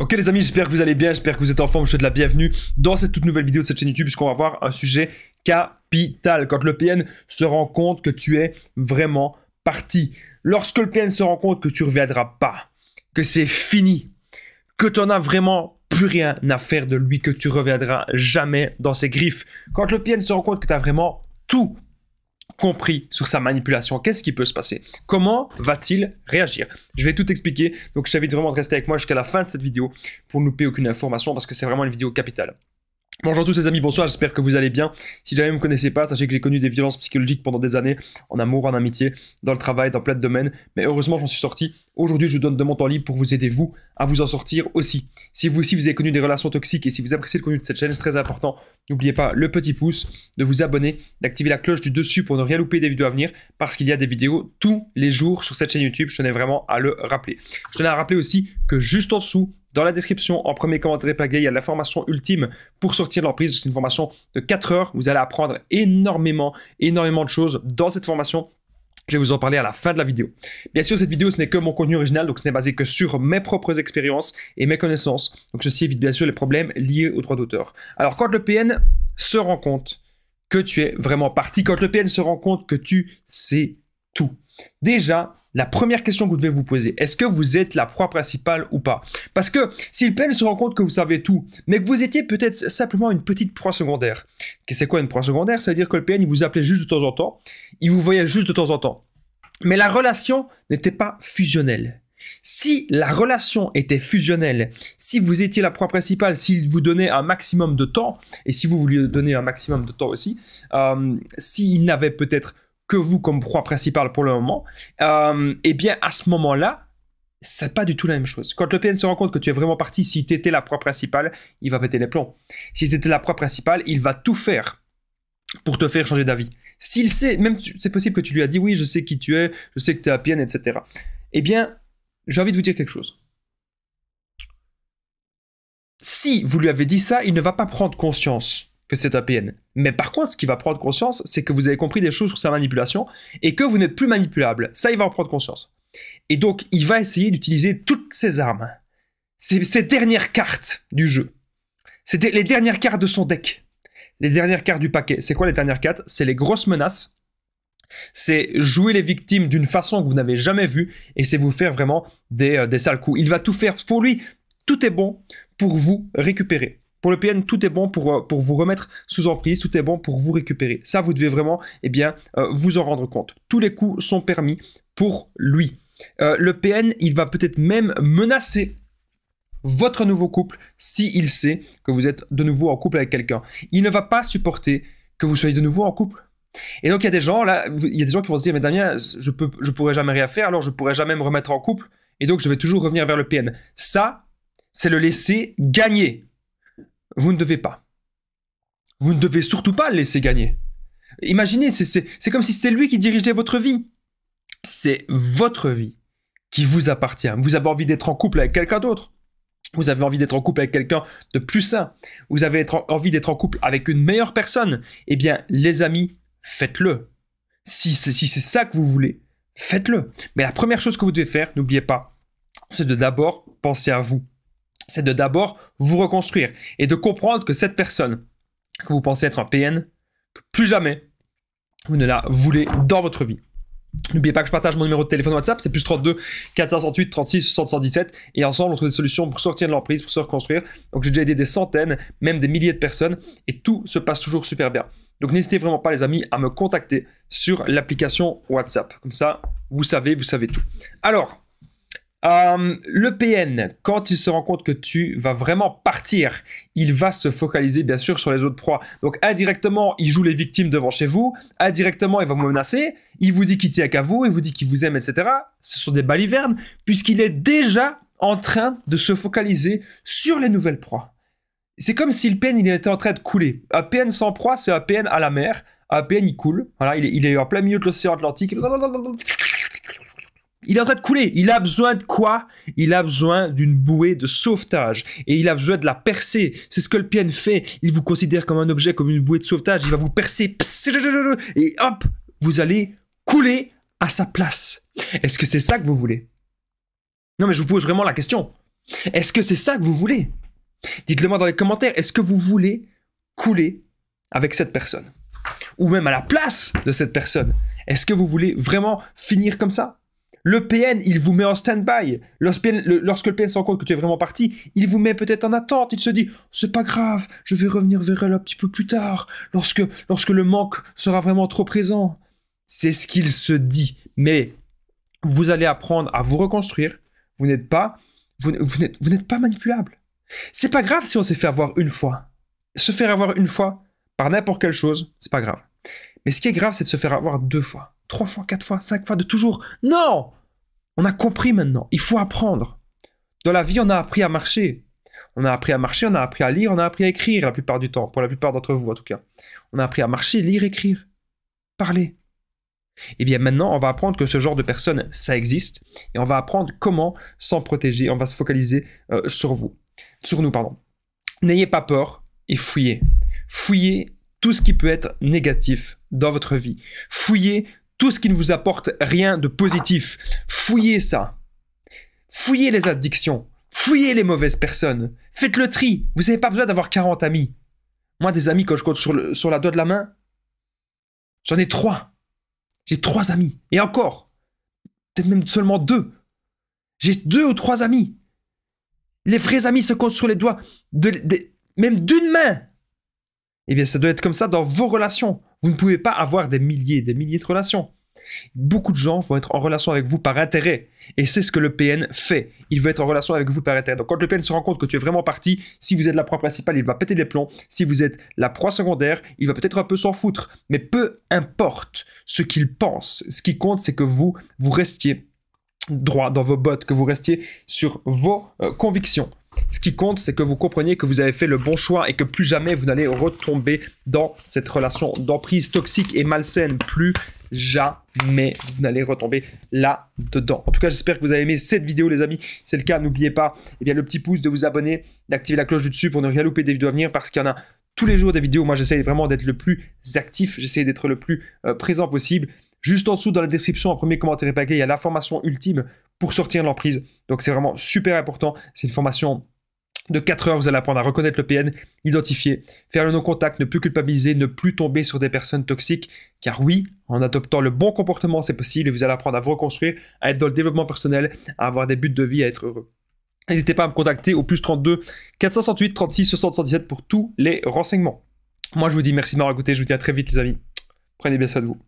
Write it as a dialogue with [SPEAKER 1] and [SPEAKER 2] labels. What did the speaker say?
[SPEAKER 1] Ok les amis, j'espère que vous allez bien, j'espère que vous êtes en forme, je vous souhaite la bienvenue dans cette toute nouvelle vidéo de cette chaîne YouTube puisqu'on va voir un sujet capital. Quand le PN se rend compte que tu es vraiment parti, lorsque le PN se rend compte que tu ne reviendras pas, que c'est fini, que tu n'en as vraiment plus rien à faire de lui, que tu reviendras jamais dans ses griffes, quand le PN se rend compte que tu as vraiment tout compris sur sa manipulation, qu'est-ce qui peut se passer Comment va-t-il réagir Je vais tout expliquer, donc j'invite vraiment de rester avec moi jusqu'à la fin de cette vidéo pour ne louper aucune information parce que c'est vraiment une vidéo capitale. Bonjour à tous les amis, bonsoir, j'espère que vous allez bien. Si jamais vous ne me connaissez pas, sachez que j'ai connu des violences psychologiques pendant des années, en amour, en amitié, dans le travail, dans plein de domaines, mais heureusement j'en suis sorti. Aujourd'hui je vous donne de mon temps libre pour vous aider vous à vous en sortir aussi. Si vous aussi vous avez connu des relations toxiques et si vous appréciez le contenu de cette chaîne, c'est très important, n'oubliez pas le petit pouce, de vous abonner, d'activer la cloche du dessus pour ne rien louper des vidéos à venir, parce qu'il y a des vidéos tous les jours sur cette chaîne YouTube, je tenais vraiment à le rappeler. Je tenais à rappeler aussi que juste en dessous, dans la description, en premier commentaire il y a la formation ultime pour sortir de l'emprise. C'est une formation de 4 heures. Vous allez apprendre énormément, énormément de choses dans cette formation. Je vais vous en parler à la fin de la vidéo. Bien sûr, cette vidéo, ce n'est que mon contenu original, donc ce n'est basé que sur mes propres expériences et mes connaissances. Donc ceci évite bien sûr les problèmes liés aux droits d'auteur. Alors quand le PN se rend compte que tu es vraiment parti, quand le PN se rend compte que tu sais tout, déjà, la première question que vous devez vous poser, est-ce que vous êtes la proie principale ou pas Parce que si le PN se rend compte que vous savez tout, mais que vous étiez peut-être simplement une petite proie secondaire. C'est quoi une proie secondaire C'est-à-dire que le PN, il vous appelait juste de temps en temps, il vous voyait juste de temps en temps. Mais la relation n'était pas fusionnelle. Si la relation était fusionnelle, si vous étiez la proie principale, s'il vous donnait un maximum de temps, et si vous lui donnez un maximum de temps aussi, euh, s'il n'avait peut-être que vous comme proie principale pour le moment, euh, eh bien à ce moment-là, c'est pas du tout la même chose. Quand le PN se rend compte que tu es vraiment parti, si tu étais la proie principale, il va péter les plombs. Si tu étais la proie principale, il va tout faire pour te faire changer d'avis. S'il sait, même c'est possible que tu lui as dit oui, je sais qui tu es, je sais que tu es à PN, etc. Eh bien, j'ai envie de vous dire quelque chose. Si vous lui avez dit ça, il ne va pas prendre conscience que APN. Mais par contre, ce qui va prendre conscience, c'est que vous avez compris des choses sur sa manipulation et que vous n'êtes plus manipulable. Ça, il va en prendre conscience. Et donc, il va essayer d'utiliser toutes ses armes, ses, dernières cartes du jeu. C'était les dernières cartes de son deck, les dernières cartes du paquet. C'est quoi les dernières cartes C'est les grosses menaces. C'est jouer les victimes d'une façon que vous n'avez jamais vue et c'est vous faire vraiment des, euh, des sales coups. Il va tout faire pour lui. Tout est bon pour vous récupérer. Pour le PN, tout est bon pour, euh, pour vous remettre sous emprise, tout est bon pour vous récupérer. Ça, vous devez vraiment eh bien, euh, vous en rendre compte. Tous les coups sont permis pour lui. Euh, le PN, il va peut-être même menacer votre nouveau couple s'il il sait que vous êtes de nouveau en couple avec quelqu'un. Il ne va pas supporter que vous soyez de nouveau en couple. Et donc il y a des gens là, il y a des gens qui vont se dire mais Damien, je peux, je pourrais jamais rien faire, alors je pourrais jamais me remettre en couple, et donc je vais toujours revenir vers le PN. Ça, c'est le laisser gagner vous ne devez pas. Vous ne devez surtout pas le laisser gagner. Imaginez, c'est comme si c'était lui qui dirigeait votre vie. C'est votre vie qui vous appartient. Vous avez envie d'être en couple avec quelqu'un d'autre. Vous avez envie d'être en couple avec quelqu'un de plus sain. Vous avez envie d'être en couple avec une meilleure personne. Eh bien, les amis, faites-le. Si, si c'est ça que vous voulez, faites-le. Mais la première chose que vous devez faire, n'oubliez pas, c'est de d'abord penser à vous c'est de d'abord vous reconstruire et de comprendre que cette personne que vous pensez être un PN, que plus jamais vous ne la voulez dans votre vie. N'oubliez pas que je partage mon numéro de téléphone WhatsApp, c'est plus 32 468 36 60 et ensemble on trouve des solutions pour sortir de l'emprise, pour se reconstruire. Donc j'ai déjà aidé des centaines, même des milliers de personnes et tout se passe toujours super bien. Donc n'hésitez vraiment pas les amis à me contacter sur l'application WhatsApp. Comme ça, vous savez, vous savez tout. Alors, euh, le PN, quand il se rend compte que tu vas vraiment partir, il va se focaliser bien sûr sur les autres proies. Donc indirectement, il joue les victimes devant chez vous, indirectement, il va vous menacer, il vous dit qu'il tient qu'à vous, il vous dit qu'il vous aime, etc. Ce sont des balivernes, puisqu'il est déjà en train de se focaliser sur les nouvelles proies. C'est comme si le PN il était en train de couler. Un PN sans proie, c'est un PN à la mer. Un PN il coule. il est, il est en plein milieu de l'océan Atlantique il est en train de couler. Il a besoin de quoi Il a besoin d'une bouée de sauvetage. Et il a besoin de la percer. C'est ce que le PN fait. Il vous considère comme un objet, comme une bouée de sauvetage. Il va vous percer. Et hop, vous allez couler à sa place. Est-ce que c'est ça que vous voulez Non, mais je vous pose vraiment la question. Est-ce que c'est ça que vous voulez Dites-le moi dans les commentaires. Est-ce que vous voulez couler avec cette personne Ou même à la place de cette personne Est-ce que vous voulez vraiment finir comme ça le PN, il vous met en stand-by. Lorsque, le PN s'en compte que tu es vraiment parti, il vous met peut-être en attente. Il se dit, c'est pas grave, je vais revenir vers elle un petit peu plus tard, lorsque, lorsque le manque sera vraiment trop présent. C'est ce qu'il se dit. Mais vous allez apprendre à vous reconstruire. Vous n'êtes pas, vous, vous n'êtes pas manipulable. C'est pas grave si on s'est fait avoir une fois. Se faire avoir une fois par n'importe quelle chose, c'est pas grave. Mais ce qui est grave, c'est de se faire avoir deux fois trois fois, quatre fois, cinq fois, de toujours. Non On a compris maintenant. Il faut apprendre. Dans la vie, on a appris à marcher. On a appris à marcher, on a appris à lire, on a appris à écrire la plupart du temps, pour la plupart d'entre vous en tout cas. On a appris à marcher, lire, écrire, parler. Et eh bien maintenant, on va apprendre que ce genre de personnes, ça existe, et on va apprendre comment s'en protéger, on va se focaliser euh, sur vous. Sur nous, pardon. N'ayez pas peur et fouillez. Fouillez tout ce qui peut être négatif dans votre vie. Fouillez tout ce qui ne vous apporte rien de positif, fouillez ça. Fouillez les addictions. Fouillez les mauvaises personnes. Faites le tri. Vous n'avez pas besoin d'avoir 40 amis. Moi, des amis, quand je compte sur, sur la doigt de la main, j'en ai trois. J'ai trois amis. Et encore. Peut-être même seulement deux. J'ai deux ou trois amis. Les vrais amis se comptent sur les doigts, même d'une main. Eh bien, ça doit être comme ça dans vos relations. Vous ne pouvez pas avoir des milliers et des milliers de relations. Beaucoup de gens vont être en relation avec vous par intérêt. Et c'est ce que le PN fait. Il veut être en relation avec vous par intérêt. Donc quand le PN se rend compte que tu es vraiment parti, si vous êtes la proie principale, il va péter les plombs. Si vous êtes la proie secondaire, il va peut-être un peu s'en foutre. Mais peu importe ce qu'il pense. Ce qui compte, c'est que vous, vous restiez droit dans vos bottes, que vous restiez sur vos euh, convictions. Ce qui compte, c'est que vous compreniez que vous avez fait le bon choix et que plus jamais vous n'allez retomber dans cette relation d'emprise toxique et malsaine. Plus jamais vous n'allez retomber là-dedans. En tout cas, j'espère que vous avez aimé cette vidéo, les amis. Si c'est le cas, n'oubliez pas eh bien, le petit pouce, de vous abonner, d'activer la cloche du dessus pour ne rien louper des vidéos à venir parce qu'il y en a tous les jours des vidéos. Moi, j'essaie vraiment d'être le plus actif, j'essaie d'être le plus euh, présent possible. Juste en dessous, dans la description, en premier commentaire et paquet, il y a l'information ultime pour sortir de l'emprise. Donc c'est vraiment super important. C'est une formation de 4 heures, vous allez apprendre à reconnaître le PN, identifier, faire le non-contact, ne plus culpabiliser, ne plus tomber sur des personnes toxiques. Car oui, en adoptant le bon comportement, c'est possible et vous allez apprendre à vous reconstruire, à être dans le développement personnel, à avoir des buts de vie, à être heureux. N'hésitez pas à me contacter au plus 32 468 36 67 pour tous les renseignements. Moi, je vous dis merci de m'avoir écouté. Je vous dis à très vite, les amis. Prenez bien soin de vous.